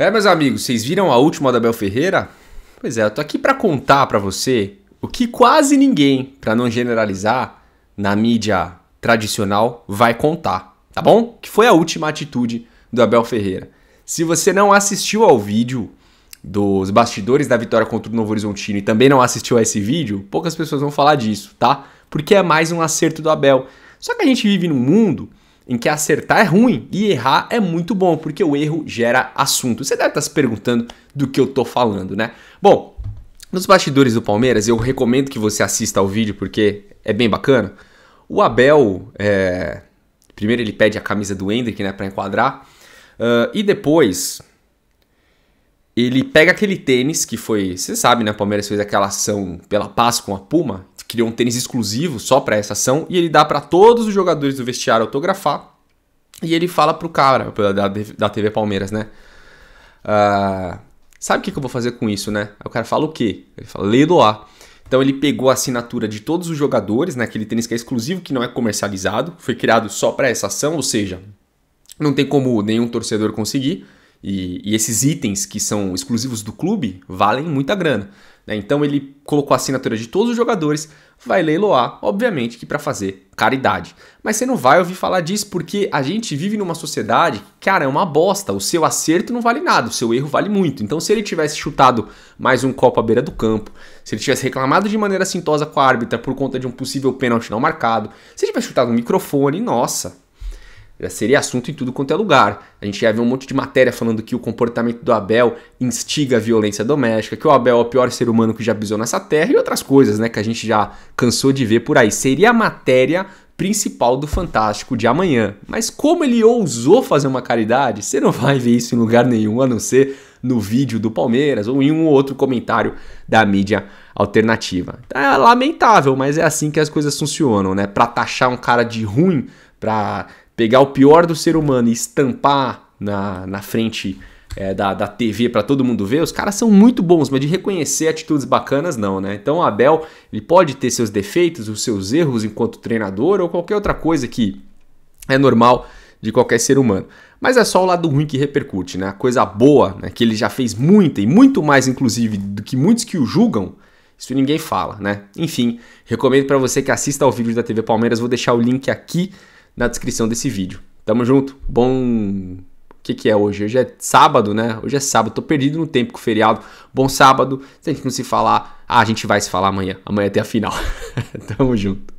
É, meus amigos, vocês viram a última da Bel Ferreira? Pois é, eu tô aqui para contar para você o que quase ninguém, para não generalizar, na mídia tradicional vai contar, tá bom? Que foi a última atitude do Abel Ferreira. Se você não assistiu ao vídeo dos bastidores da vitória contra o Novo Horizontino e também não assistiu a esse vídeo, poucas pessoas vão falar disso, tá? Porque é mais um acerto do Abel. Só que a gente vive num mundo em que acertar é ruim e errar é muito bom, porque o erro gera assunto. Você deve estar tá se perguntando do que eu estou falando, né? Bom, nos bastidores do Palmeiras, eu recomendo que você assista ao vídeo porque é bem bacana. O Abel, é... primeiro ele pede a camisa do Hendrick, né, para enquadrar, uh, e depois ele pega aquele tênis que foi, você sabe, né, o Palmeiras fez aquela ação pela paz com a Puma, criou um tênis exclusivo só para essa ação e ele dá para todos os jogadores do vestiário autografar. E ele fala pro cara da, da TV Palmeiras, né? Uh, sabe o que, que, eu vou fazer com isso, né? o cara fala o quê? Ele fala, lei doar. Então ele pegou a assinatura de todos os jogadores, né? Aquele tênis que é exclusivo, que não é comercializado, foi criado só para essa ação, ou seja, não tem como nenhum torcedor conseguir. E, e, esses itens que são exclusivos do clube valem muita grana. Né? Então ele colocou a assinatura de todos os jogadores, vai leiloar, obviamente que para fazer caridade. Mas você não vai ouvir falar disso porque a gente vive numa sociedade, cara, é uma bosta. O seu acerto não vale nada, o seu erro vale muito. Então se ele tivesse chutado mais um copo à beira do campo, se ele tivesse reclamado de maneira sintosa com a árbitra por conta de um possível pênalti não marcado, se ele tivesse chutado um microfone, nossa, é, seria assunto em tudo quanto é lugar. A gente ia ver um monte de matéria falando que o comportamento do Abel instiga a violência doméstica, que o Abel é o pior ser humano que já pisou nessa terra e outras coisas, né? Que a gente já cansou de ver por aí. Seria a matéria principal do Fantástico de amanhã. Mas como ele ousou fazer uma caridade, você não vai ver isso em lugar nenhum, a não ser no vídeo do Palmeiras ou em um ou outro comentário da mídia alternativa. Tá, é lamentável, mas é assim que as coisas funcionam, né? Para taxar um cara de ruim, para pegar o pior do ser humano e estampar na, na frente é, da, da TV para todo mundo ver, os caras são muito bons, mas de reconhecer atitudes bacanas, não, né? Então o Abel ele pode ter seus defeitos, os seus erros enquanto treinador ou qualquer outra coisa que é normal de qualquer ser humano. Mas é só o lado ruim que repercute, né? A coisa boa, né? que ele já fez muita e muito mais, inclusive, do que muitos que o julgam, isso ninguém fala, né? Enfim, recomendo para você que assista ao vídeo da TV Palmeiras, vou deixar o link aqui na descrição desse vídeo. Tamo junto. Bom. O que, que é hoje? Hoje é sábado, né? Hoje é sábado. Tô perdido no tempo com o feriado. Bom sábado. Se a gente não se falar, ah, a gente vai se falar amanhã. Amanhã até a final. Tamo junto.